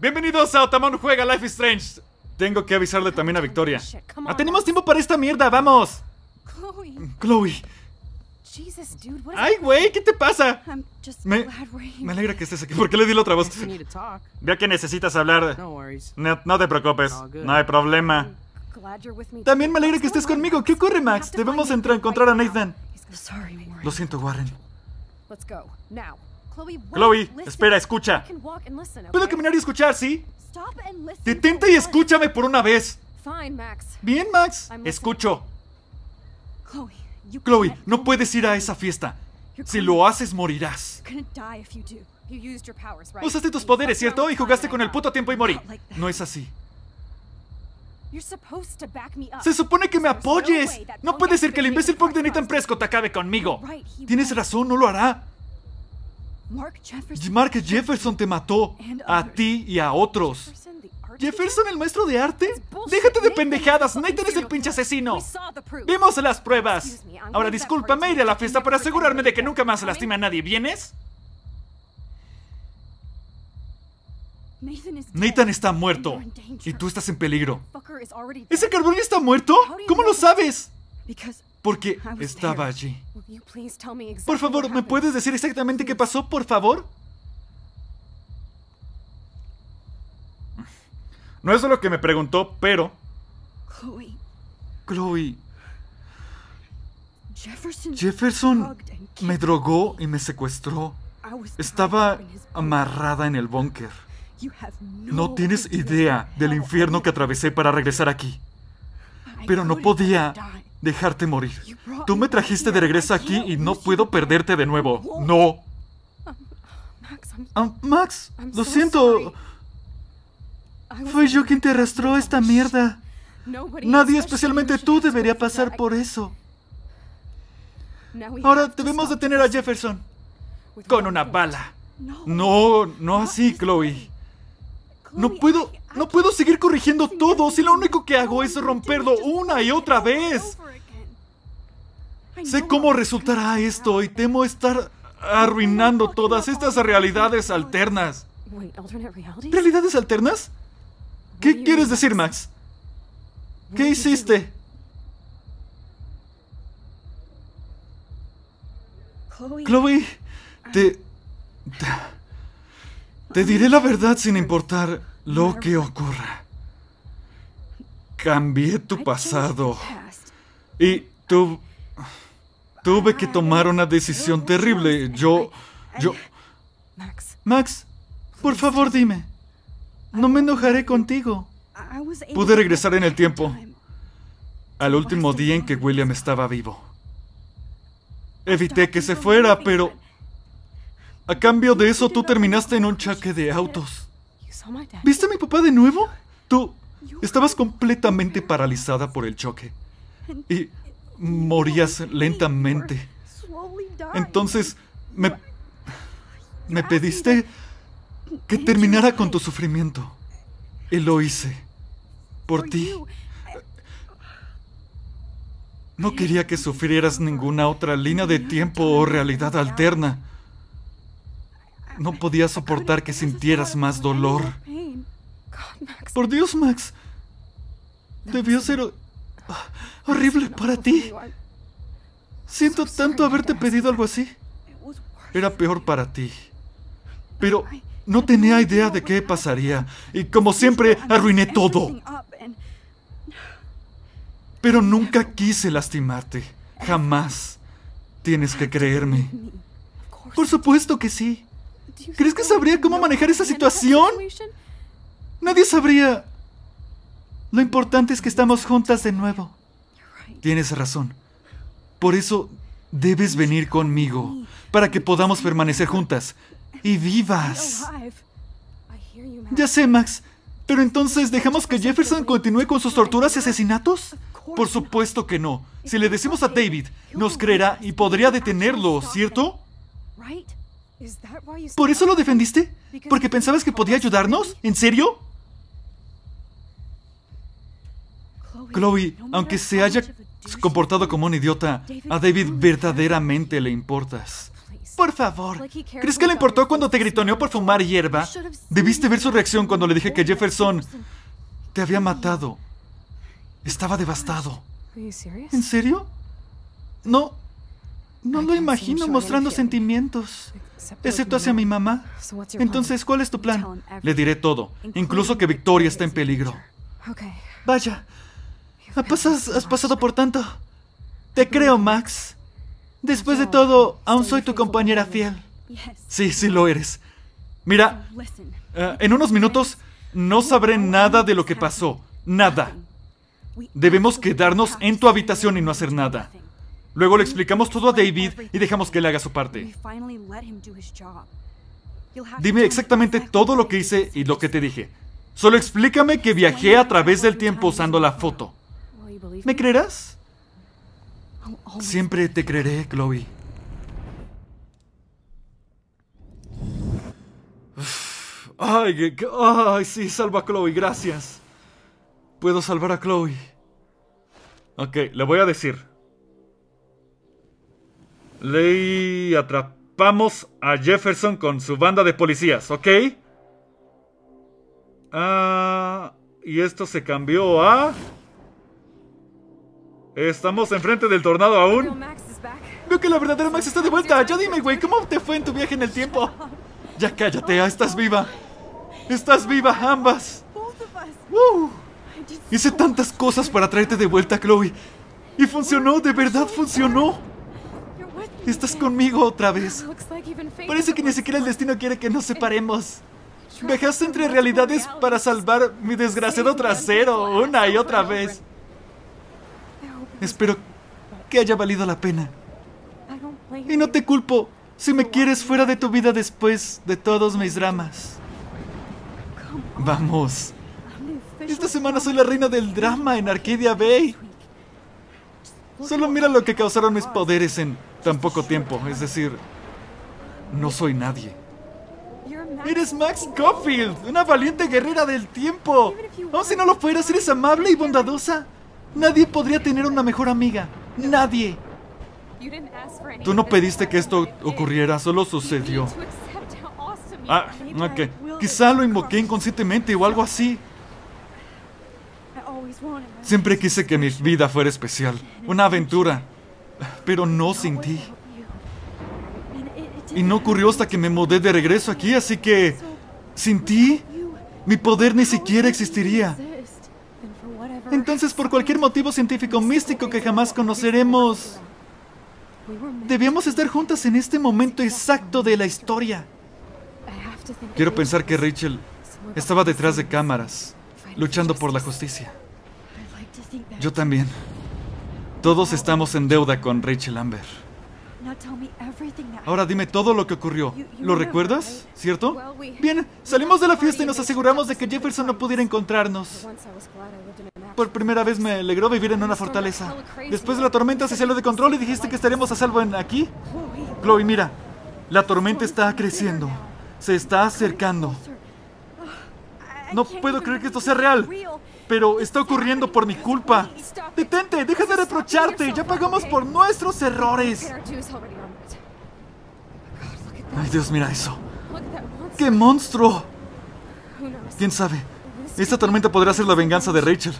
Bienvenidos a Otamon Juega Life is Strange. Tengo que avisarle también a Victoria. ¡Ah, tenemos tiempo para esta mierda! ¡Vamos! Chloe. ¡Ay, güey! ¿Qué te pasa? Me, alegra que estés aquí. ¿Por qué le di la otra voz? Veo que necesitas hablar. No, no te preocupes. No hay problema. También me alegra que estés conmigo. ¿Qué ocurre, Max? Debemos entrar a encontrar a Nathan. Lo siento, Warren. Chloe, espera, escucha. Puedo caminar y escuchar, ¿sí? Detente y escúchame por una vez. Bien, Max. Escucho. Chloe, no puedes ir a esa fiesta. Si lo haces, morirás. Usaste tus poderes, ¿cierto? Y jugaste con el puto tiempo y morí. No es así. Se supone que me apoyes. No puede ser que el imbécil punk de Nathan Prescott acabe conmigo. Tienes razón, no lo hará. Mark Jefferson, te mató a ti y a otros. ¿Jefferson, el maestro de arte? ¡Déjate de pendejadas! Nathan es el pinche asesino. Vimos las pruebas. Ahora discúlpame, ir a la fiesta para asegurarme de que nunca más lastime a nadie. ¿Vienes? Nathan está muerto y tú estás en peligro. ¿Ese carbón está muerto? ¿Cómo lo sabes? Porque estaba allí. Por favor, ¿me puedes decir exactamente qué pasó, por favor? No es lo que me preguntó, pero... Chloe. Jefferson me drogó y me secuestró. Estaba amarrada en el búnker. No tienes idea del infierno que atravesé para regresar aquí. Pero no podía dejarte morir. Tú me trajiste de regreso aquí y no puedo perderte de nuevo. No. Um, Max, ah, lo siento. Fue yo quien te arrastró esta mierda. Nadie, especialmente tú, debería pasar por eso. Ahora debemos detener a Jefferson. Con una bala. No, no así, Chloe. No puedo, no puedo seguir corrigiendo todo si lo único que hago es romperlo una y otra vez sé cómo resultará esto y temo estar arruinando todas estas realidades alternas. ¿Realidades alternas? ¿Qué quieres decir, Max? ¿Qué hiciste? Chloe, ah. te... Te diré la verdad sin importar lo que ocurra. Cambié tu pasado. Y tu... Tuve que tomar una decisión terrible. Yo... Yo... Max, por favor dime. No me enojaré contigo. Pude regresar en el tiempo. Al último día en que William estaba vivo. Evité que se fuera, pero... A cambio de eso, tú terminaste en un choque de autos. ¿Viste a mi papá de nuevo? Tú estabas completamente paralizada por el choque. Y morías lentamente. Entonces, me, me pediste que terminara con tu sufrimiento. Y lo hice. Por ti. No quería que sufrieras ninguna otra línea de tiempo o realidad alterna. No podía soportar que sintieras más dolor. Por Dios, Max. Debió ser horrible para ti. Siento tanto haberte pedido algo así. Era peor para ti. Pero no tenía idea de qué pasaría. Y como siempre, arruiné todo. Pero nunca quise lastimarte. Jamás. Tienes que creerme. Por supuesto que sí. ¿Crees que sabría cómo manejar esa situación? Nadie sabría lo importante es que estamos juntas de nuevo. Tienes razón. Por eso debes venir conmigo, para que podamos permanecer juntas y vivas. Ya sé, Max, pero entonces dejamos que Jefferson continúe con sus torturas y asesinatos? Por supuesto que no. Si le decimos a David, nos creerá y podría detenerlo, ¿cierto? ¿Por eso lo defendiste? ¿Porque pensabas que podía ayudarnos? ¿En serio? Chloe, aunque se haya comportado como un idiota, a David verdaderamente le importas. Por favor, ¿crees que le importó cuando te gritoneó por fumar hierba? Debiste ver su reacción cuando le dije que Jefferson te había matado. Estaba devastado. ¿En serio? No, no lo imagino mostrando sentimientos, excepto hacia mi mamá. Entonces, ¿cuál es tu plan? Le diré todo, incluso que Victoria está en peligro. Vaya, pasas, has pasado por tanto. Te creo, Max. Después de todo, aún soy tu compañera fiel. Sí, sí lo eres. Mira, eh, en unos minutos no sabré nada de lo que pasó. Nada. Debemos quedarnos en tu habitación y no hacer nada. Luego le explicamos todo a David y dejamos que él haga su parte. Dime exactamente todo lo que hice y lo que te dije. Solo explícame que viajé a través del tiempo usando la foto. ¿Me creerás? Oh, oh, Siempre te creeré, Chloe. Ay, sí, salva a Chloe, gracias. Puedo salvar a Chloe. Ok, le voy a decir. Le atrapamos a Jefferson con su banda de policías, ¿ok? Ah, y esto se cambió a... Estamos enfrente del tornado aún. Veo que la verdadera Max está de vuelta. Ya dime, güey, ¿cómo te fue en tu viaje en el tiempo? Ya cállate, ah, estás viva. Estás viva, ambas. Uh. Hice tantas cosas para traerte de vuelta, Chloe. Y funcionó, de verdad funcionó. Estás conmigo otra vez. Parece que ni siquiera el destino quiere que nos separemos. Viajaste entre realidades para salvar mi desgraciado trasero una y otra vez. Espero que haya valido la pena. Y no te culpo si me quieres fuera de tu vida después de todos mis dramas. Vamos. Esta semana soy la reina del drama en Arcadia Bay. Solo mira lo que causaron mis poderes en tan poco tiempo. Es decir, no soy nadie. Eres Max Caulfield, una valiente guerrera del tiempo. Aun oh, si no lo fueras, eres amable y bondadosa. Nadie podría tener una mejor amiga. Nadie. Tú no pediste que esto ocurriera, solo sucedió. Ah, ok. Quizá lo invoqué inconscientemente o algo así. Siempre quise que mi vida fuera especial, una aventura, pero no sin ti. Y no ocurrió hasta que me mudé de regreso aquí, así que... Sin ti, mi poder ni siquiera existiría. Entonces, por cualquier motivo científico místico que jamás conoceremos, debíamos estar juntas en este momento exacto de la historia. Quiero pensar que Rachel estaba detrás de cámaras, luchando por la justicia. Yo también. Todos estamos en deuda con Rachel Amber. Ahora dime todo lo que ocurrió. ¿Lo recuerdas? ¿Cierto? Bien, salimos de la fiesta y nos aseguramos de que Jefferson no pudiera encontrarnos. Por primera vez me alegró vivir en una fortaleza. Después de la tormenta se salió de control y dijiste que estaremos a salvo en aquí. Chloe, mira, la tormenta está creciendo. Se está acercando. Ah, no puedo creer que esto sea real pero está ocurriendo por mi culpa. Detente, deja de reprocharte. Ya pagamos por nuestros errores. Ay Dios, mira eso. ¡Qué monstruo! ¿Quién sabe? Esta tormenta podrá ser la venganza de Rachel.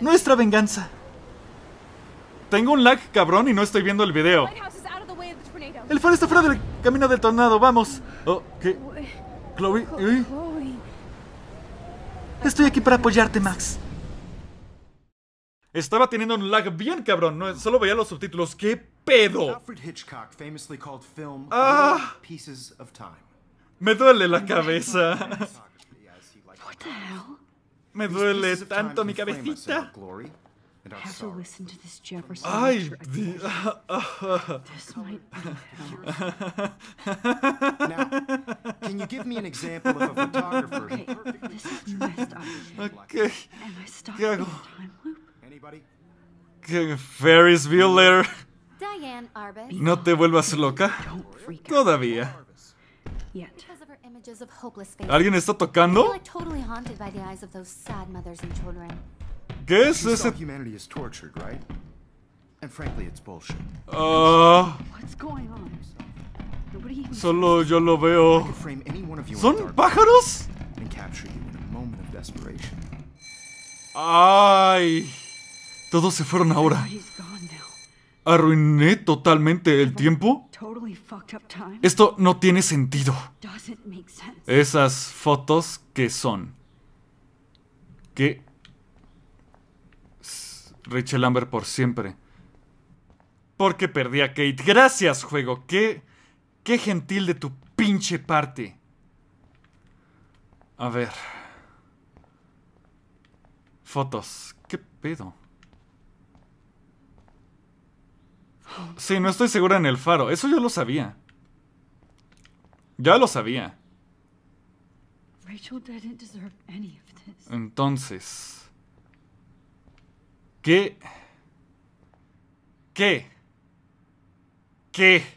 Nuestra venganza. Tengo un lag cabrón y no estoy viendo el video. El faro está fuera del camino del tornado, vamos. Oh, ¿qué? Chloe, Estoy aquí para apoyarte, Max. Estaba teniendo un lag bien cabrón, no, solo veía los subtítulos. ¡Qué pedo! Ah, me duele la cabeza. Me duele tanto mi cabecita. Ay, Can you give me an example of a photographer? Okay, this is messed up. Okay. Am I stuck in a time loop? Anybody? Ferris Bueller. Diane Arbus. No te vuelvas loca. Todavía. Yet. ¿Alguien está tocando? ¿Qué es ese? Humanity is tortured, right? And frankly, it's bullshit. Uh... What's going on? Solo yo lo veo. ¿Son pájaros? Ay. Todos se fueron ahora. ¿Arruiné totalmente el tiempo? Esto no tiene sentido. Esas fotos que son. ¿Qué? Rachel Amber por siempre. Porque perdí a Kate. Gracias, juego. ¿Qué? Qué gentil de tu pinche parte. A ver. Fotos. ¿Qué pedo? Sí, no estoy segura en el faro. Eso yo lo sabía. Ya lo sabía. Entonces... ¿Qué? ¿Qué? ¿Qué?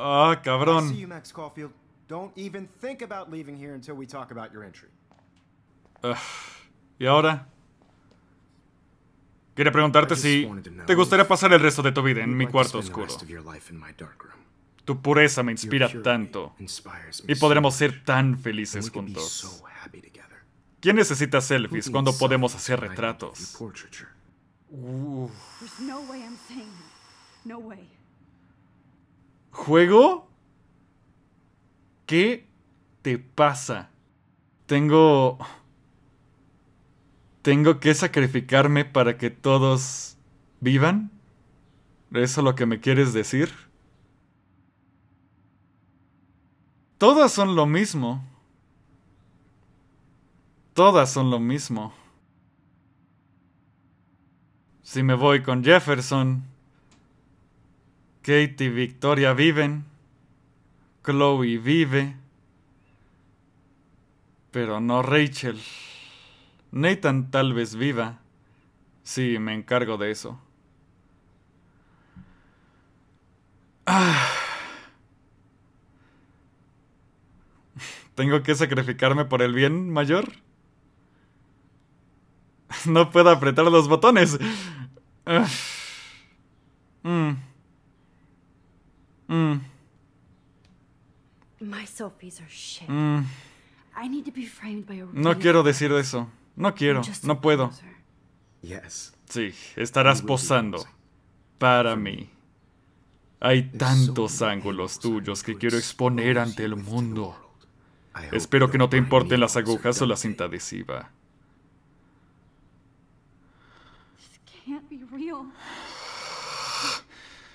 Ah, cabrón. Don't even think about leaving here until we talk about your entry. ¿Y ahora? Quería preguntarte si te gustaría pasar el resto de tu vida en mi cuarto oscuro. Tu pureza me inspira tanto y podremos ser tan felices juntos. ¿Quién necesita selfies cuando podemos hacer retratos? juego? ¿Qué te pasa? Tengo... ¿Tengo que sacrificarme para que todos vivan? ¿Eso es lo que me quieres decir? Todas son lo mismo. Todas son lo mismo. Si me voy con Jefferson, Kate y Victoria viven. Chloe vive. Pero no Rachel. Nathan tal vez viva. Sí, me encargo de eso. Ah. ¿Tengo que sacrificarme por el bien mayor? No puedo apretar los botones. Ah. Mm no quiero decir eso. No quiero. No puedo. Sí, estarás posando. Para mí. Hay tantos ángulos tuyos que quiero exponer ante el mundo. Espero que no te importen las agujas o la cinta adhesiva.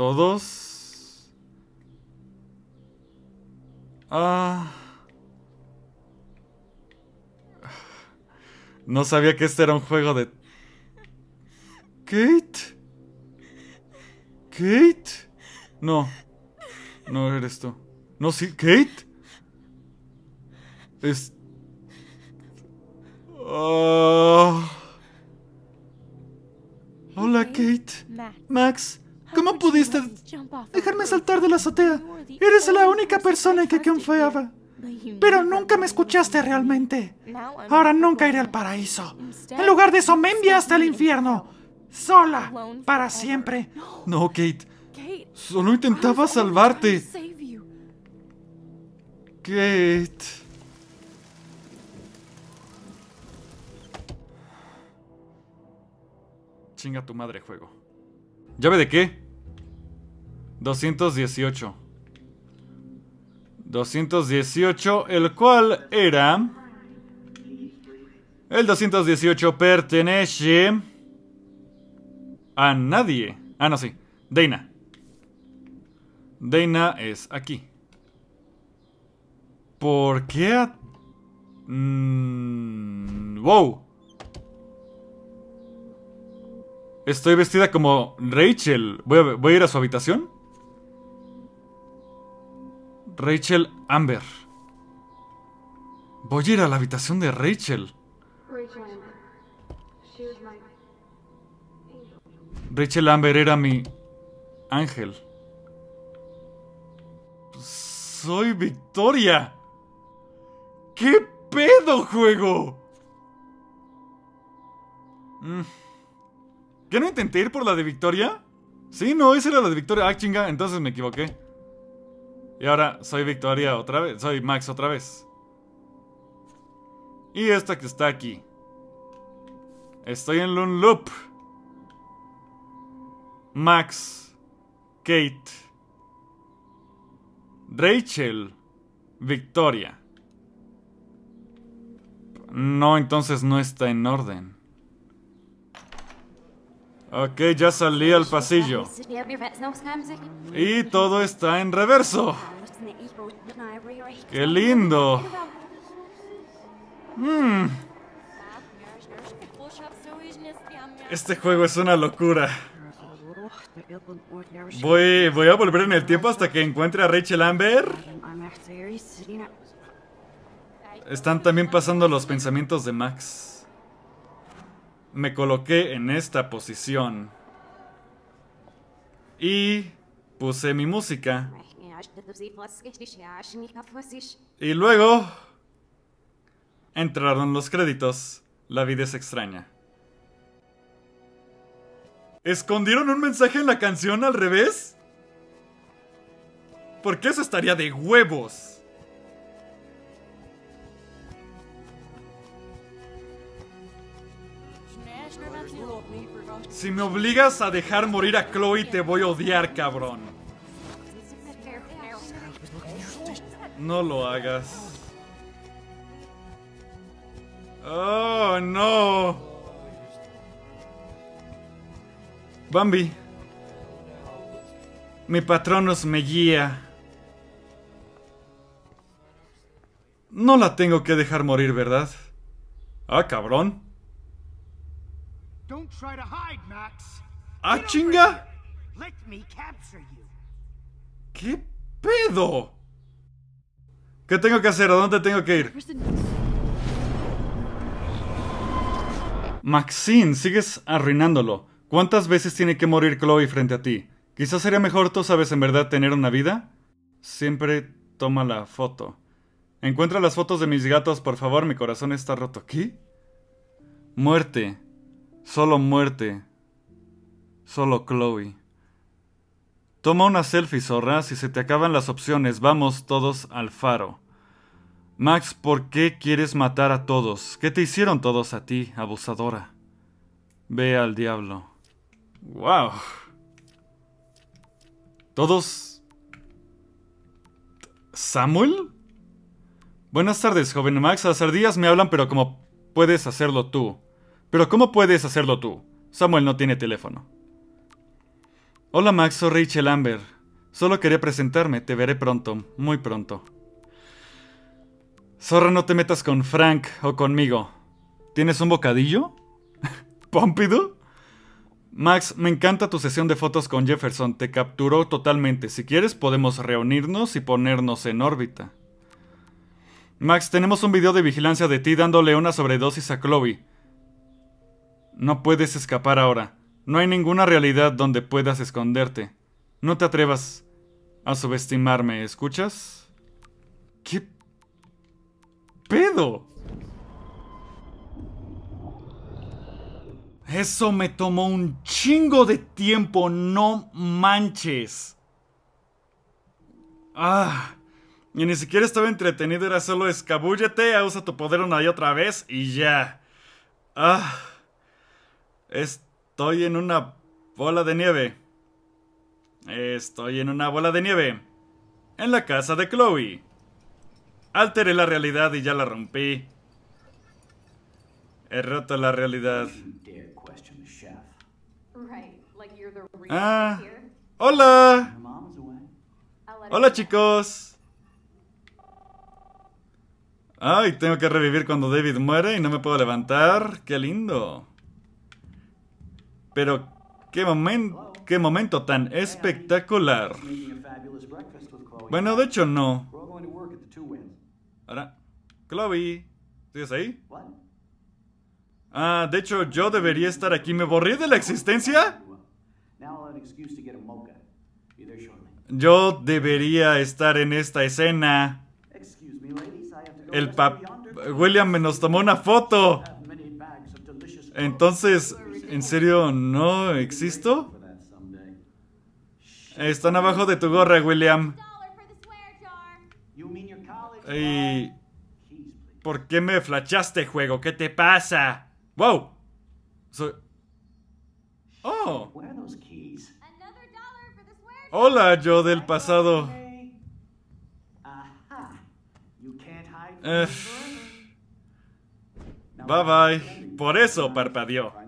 todos. Ah. No sabía que este era un juego de... Kate. Kate. No. No eres tú. No, sí, Kate. Es... Ah. Hola, Kate. Max. ¿Cómo pudiste dejarme saltar de la azotea? Eres la única persona en que confiaba. Pero nunca me escuchaste realmente. Ahora nunca iré al paraíso. En lugar de eso, me enviaste al infierno. Sola. Para siempre. No, Kate. Solo intentaba salvarte. Kate. Chinga tu madre, juego. ¿Llave de qué? 218. 218, el cual era... El 218 pertenece a nadie. Ah, no, sí. Deina. Deina es aquí. ¿Por qué? Mm, wow. Estoy vestida como Rachel. Voy a, ir a su habitación. Rachel Amber. Voy a ir a la habitación de Rachel. Rachel Amber era mi ángel. Soy Victoria. ¿Qué pedo juego? Mm. ¿Qué no intenté ir por la de Victoria? Sí, no, esa era la de Victoria. Ah, chinga, entonces me equivoqué. Y ahora soy Victoria otra vez. Soy Max otra vez. Y esta que está aquí. Estoy en un loop. Max. Kate. Rachel. Victoria. No, entonces no está en orden. Ok, ya salí al pasillo. Y todo está en reverso. ¡Qué lindo! Hmm. Este juego es una locura. Voy, voy a volver en el tiempo hasta que encuentre a Rachel Amber. Están también pasando los pensamientos de Max me coloqué en esta posición y puse mi música. Y luego entraron los créditos. La vida es extraña. ¿Escondieron un mensaje en la canción al revés? Porque eso estaría de huevos. Si me obligas a dejar morir a Chloe, te voy a odiar, cabrón. No lo hagas. Oh, no. Bambi. Mi patrón patronos me guía. No la tengo que dejar morir, ¿verdad? Ah, cabrón. Don't ¡Ah, chinga! capture ¿Qué pedo? ¿Qué tengo que hacer? ¿A dónde tengo que ir? Maxine, sigues arruinándolo. ¿Cuántas veces tiene que morir Chloe frente a ti? Quizás sería mejor, tú sabes, en verdad tener una vida. Siempre toma la foto. Encuentra las fotos de mis gatos, por favor, mi corazón está roto. ¿Qué? Muerte. Solo muerte. Solo Chloe. Toma una selfie, zorra. Si se te acaban las opciones, vamos todos al faro. Max, ¿por qué quieres matar a todos? ¿Qué te hicieron todos a ti, abusadora? Ve al diablo. ¡Wow! Todos... ¿Samuel? Buenas tardes, joven Max. Las ardillas me hablan, pero como puedes hacerlo tú. Pero ¿cómo puedes hacerlo tú? Samuel no tiene teléfono. Hola Max, soy Rachel Amber. Solo quería presentarme, te veré pronto, muy pronto. Zorra, no te metas con Frank o conmigo. ¿Tienes un bocadillo? ¿Pompido? Max, me encanta tu sesión de fotos con Jefferson, te capturó totalmente. Si quieres podemos reunirnos y ponernos en órbita. Max, tenemos un video de vigilancia de ti dándole una sobredosis a Chloe. No puedes escapar ahora. No hay ninguna realidad donde puedas esconderte. No te atrevas a subestimarme, ¿escuchas? ¿Qué pedo? Eso me tomó un chingo de tiempo, no manches. Ah, y ni siquiera estaba entretenido, era solo a usa tu poder una y otra vez y ya. Ah. Estoy en una bola de nieve. Estoy en una bola de nieve. En la casa de Chloe. Alteré la realidad y ya la rompí. He roto la realidad. Ah. Hola. Hola chicos. Ay, tengo que revivir cuando David muere y no me puedo levantar. Qué lindo. Pero qué, qué momento tan espectacular. Bueno, de hecho no. Ahora, Chloe, ¿estás ahí? Ah, de hecho yo debería estar aquí. ¿Me borré de la existencia? Yo debería estar en esta escena. El pap... William me nos tomó una foto. Entonces, ¿En serio no existo? Están abajo de tu gorra, William. ¿Y por qué me flachaste, juego? ¿Qué te pasa? ¡Wow! ¡Oh! Hola, yo del pasado. bye bye. Por eso parpadeó.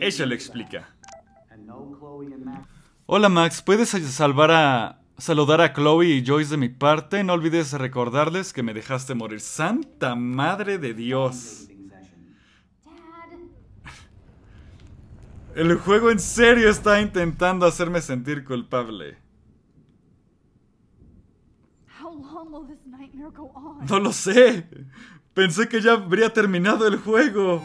Ella le explica. Hola Max, ¿puedes salvar a... saludar a Chloe y Joyce de mi parte? No olvides recordarles que me dejaste morir. ¡Santa Madre de Dios! El juego en serio está intentando hacerme sentir culpable. No lo sé. Pensé que ya habría terminado el juego.